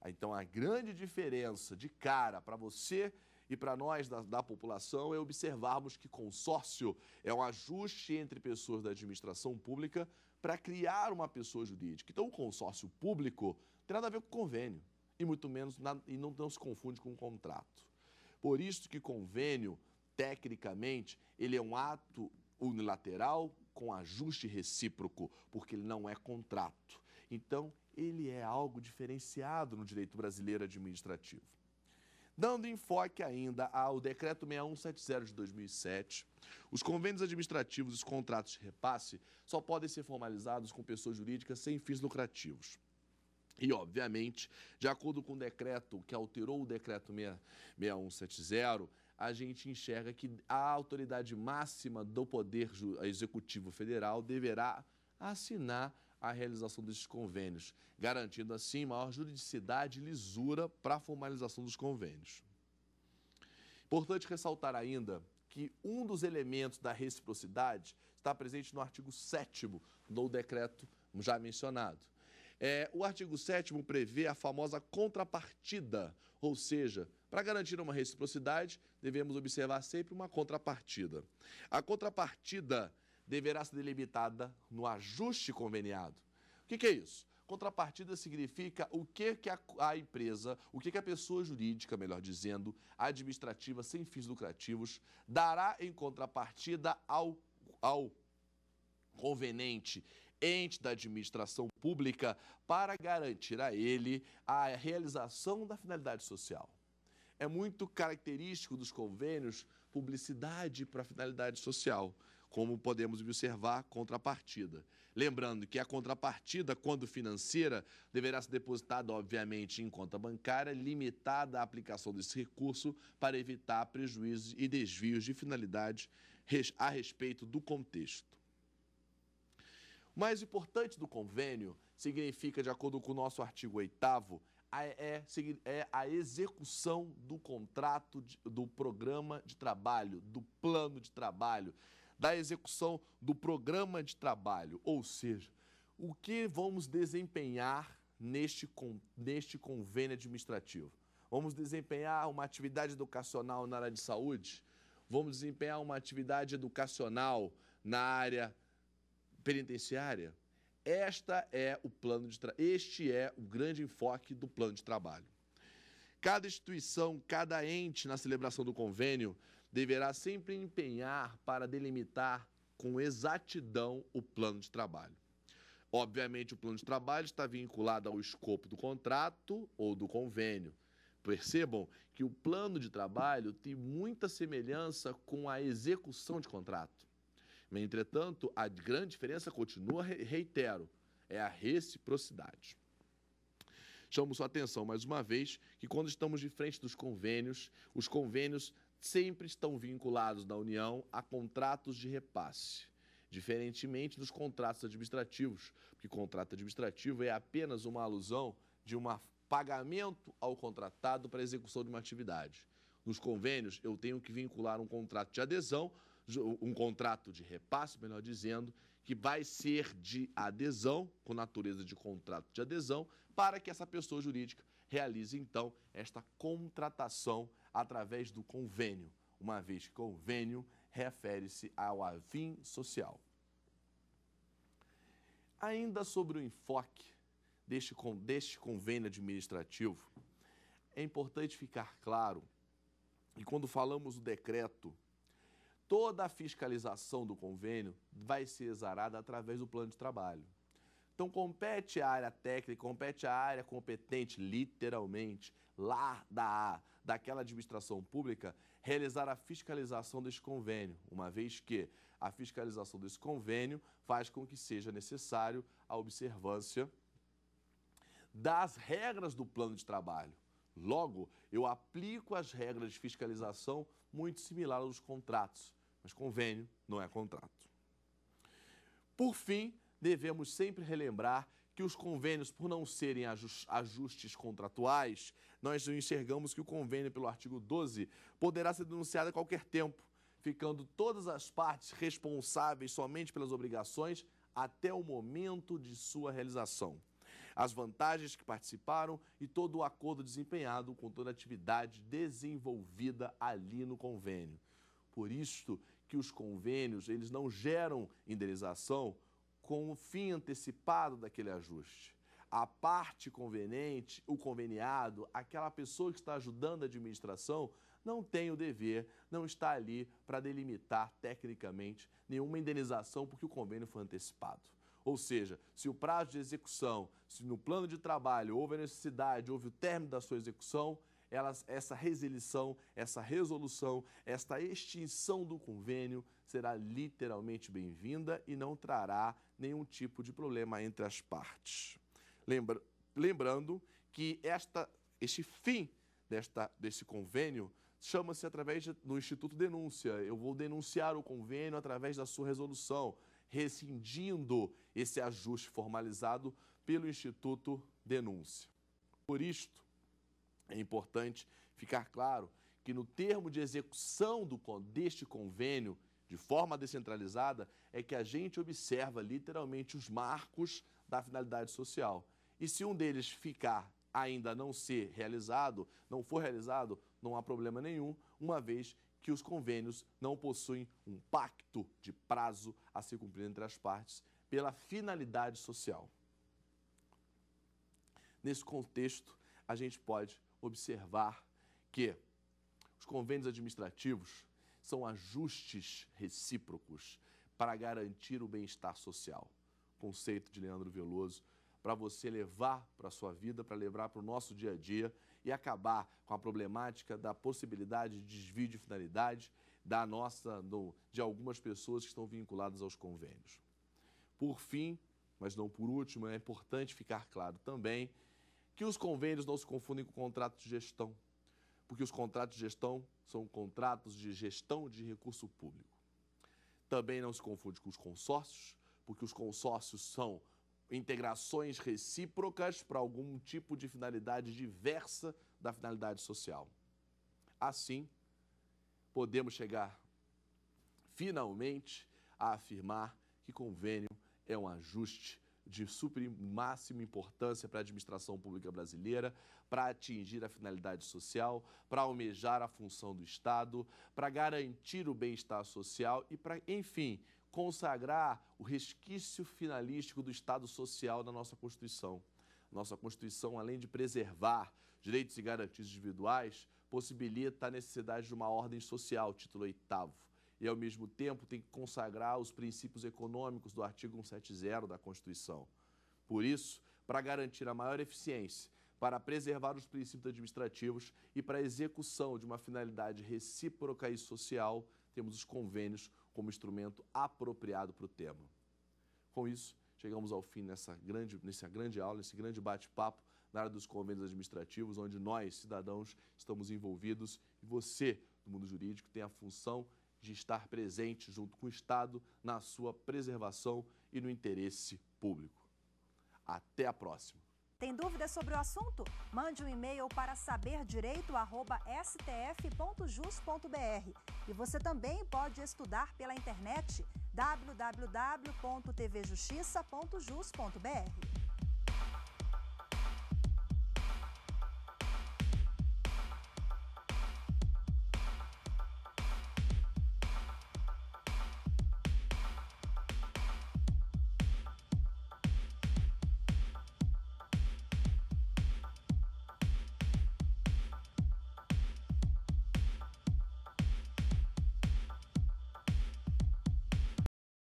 Ah, então, a grande diferença de cara para você e para nós da, da, população é observarmos que consórcio é um ajuste entre pessoas da administração pública para criar uma pessoa jurídica. Então, o consórcio público não tem nada a ver com convênio e muito menos e não, não se confunde com contrato. Por isso que convênio, tecnicamente, ele é um ato unilateral com ajuste recíproco, porque ele não é contrato. Então, ele é algo diferenciado no direito brasileiro administrativo. Dando enfoque ainda ao Decreto 6170 de 2007, os convênios administrativos e os contratos de repasse só podem ser formalizados com pessoas jurídicas sem fins lucrativos. E, obviamente, de acordo com o decreto que alterou o Decreto 6170, a gente enxerga que a autoridade máxima do Poder Executivo Federal deverá assinar a realização desses convênios, garantindo assim maior juridicidade e lisura para a formalização dos convênios. Importante ressaltar ainda que um dos elementos da reciprocidade está presente no artigo 7 do decreto já mencionado. É, o artigo 7 prevê a famosa contrapartida, ou seja, para garantir uma reciprocidade, devemos observar sempre uma contrapartida. A contrapartida deverá ser delimitada no ajuste conveniado. O que, que é isso? Contrapartida significa o que, que a, a empresa, o que, que a pessoa jurídica, melhor dizendo, administrativa sem fins lucrativos, dará em contrapartida ao, ao conveniente ente da administração pública para garantir a ele a realização da finalidade social é muito característico dos convênios publicidade para finalidade social, como podemos observar contrapartida. Lembrando que a contrapartida, quando financeira, deverá ser depositada, obviamente, em conta bancária, limitada a aplicação desse recurso para evitar prejuízos e desvios de finalidade a respeito do contexto. O mais importante do convênio significa, de acordo com o nosso artigo 8 é, é a execução do contrato, de, do programa de trabalho, do plano de trabalho, da execução do programa de trabalho. Ou seja, o que vamos desempenhar neste, neste convênio administrativo? Vamos desempenhar uma atividade educacional na área de saúde? Vamos desempenhar uma atividade educacional na área penitenciária? Esta é o plano de este é o grande enfoque do plano de trabalho. Cada instituição, cada ente na celebração do convênio deverá sempre empenhar para delimitar com exatidão o plano de trabalho. Obviamente, o plano de trabalho está vinculado ao escopo do contrato ou do convênio. Percebam que o plano de trabalho tem muita semelhança com a execução de contrato. Entretanto, a grande diferença continua, reitero, é a reciprocidade. Chamo sua atenção mais uma vez que quando estamos de frente dos convênios, os convênios sempre estão vinculados na União a contratos de repasse diferentemente dos contratos administrativos, porque contrato administrativo é apenas uma alusão de um pagamento ao contratado para execução de uma atividade. Nos convênios, eu tenho que vincular um contrato de adesão um contrato de repasse, melhor dizendo, que vai ser de adesão, com natureza de contrato de adesão, para que essa pessoa jurídica realize então esta contratação através do convênio, uma vez que convênio refere-se ao afim social. Ainda sobre o enfoque deste, deste convênio administrativo, é importante ficar claro, e quando falamos do decreto Toda a fiscalização do convênio vai ser exarada através do plano de trabalho. Então, compete à área técnica, compete à área competente, literalmente, lá da A, daquela administração pública, realizar a fiscalização desse convênio, uma vez que a fiscalização desse convênio faz com que seja necessário a observância das regras do plano de trabalho. Logo, eu aplico as regras de fiscalização muito similar aos contratos. Mas convênio não é contrato. Por fim, devemos sempre relembrar que os convênios, por não serem ajustes contratuais, nós enxergamos que o convênio, pelo artigo 12, poderá ser denunciado a qualquer tempo, ficando todas as partes responsáveis somente pelas obrigações até o momento de sua realização. As vantagens que participaram e todo o acordo desempenhado com toda a atividade desenvolvida ali no convênio. Por isto, que os convênios eles não geram indenização com o fim antecipado daquele ajuste. A parte conveniente, o conveniado, aquela pessoa que está ajudando a administração, não tem o dever, não está ali para delimitar tecnicamente nenhuma indenização porque o convênio foi antecipado. Ou seja, se o prazo de execução, se no plano de trabalho houve a necessidade, houve o término da sua execução, elas, essa resilição, essa resolução, esta extinção do convênio será literalmente bem-vinda e não trará nenhum tipo de problema entre as partes. Lembra, lembrando que esta, este fim desta, desse convênio chama-se através do Instituto Denúncia. Eu vou denunciar o convênio através da sua resolução, rescindindo esse ajuste formalizado pelo Instituto Denúncia. Por isto, é importante ficar claro que no termo de execução do, deste convênio, de forma descentralizada, é que a gente observa literalmente os marcos da finalidade social. E se um deles ficar ainda não ser realizado, não for realizado, não há problema nenhum, uma vez que os convênios não possuem um pacto de prazo a ser cumprido entre as partes pela finalidade social. Nesse contexto, a gente pode observar que os convênios administrativos são ajustes recíprocos para garantir o bem-estar social. Conceito de Leandro Veloso, para você levar para a sua vida, para levar para o nosso dia a dia e acabar com a problemática da possibilidade de desvio de finalidade da nossa, de algumas pessoas que estão vinculadas aos convênios. Por fim, mas não por último, é importante ficar claro também que os convênios não se confundem com contratos de gestão, porque os contratos de gestão são contratos de gestão de recurso público. Também não se confunde com os consórcios, porque os consórcios são integrações recíprocas para algum tipo de finalidade diversa da finalidade social. Assim, podemos chegar finalmente a afirmar que convênio é um ajuste de super máxima importância para a administração pública brasileira, para atingir a finalidade social, para almejar a função do Estado, para garantir o bem-estar social e para, enfim, consagrar o resquício finalístico do Estado social na nossa Constituição. Nossa Constituição, além de preservar direitos e garantias individuais, possibilita a necessidade de uma ordem social, título oitavo e, ao mesmo tempo, tem que consagrar os princípios econômicos do artigo 170 da Constituição. Por isso, para garantir a maior eficiência, para preservar os princípios administrativos e para a execução de uma finalidade recíproca e social, temos os convênios como instrumento apropriado para o tema. Com isso, chegamos ao fim nessa grande, nessa grande aula, nesse grande bate-papo na área dos convênios administrativos, onde nós, cidadãos, estamos envolvidos e você, do mundo jurídico, tem a função de estar presente junto com o Estado na sua preservação e no interesse público. Até a próxima! Tem dúvidas sobre o assunto? Mande um e-mail para saberdireito@stf.jus.br. E você também pode estudar pela internet www.tvjustiça.jus.br.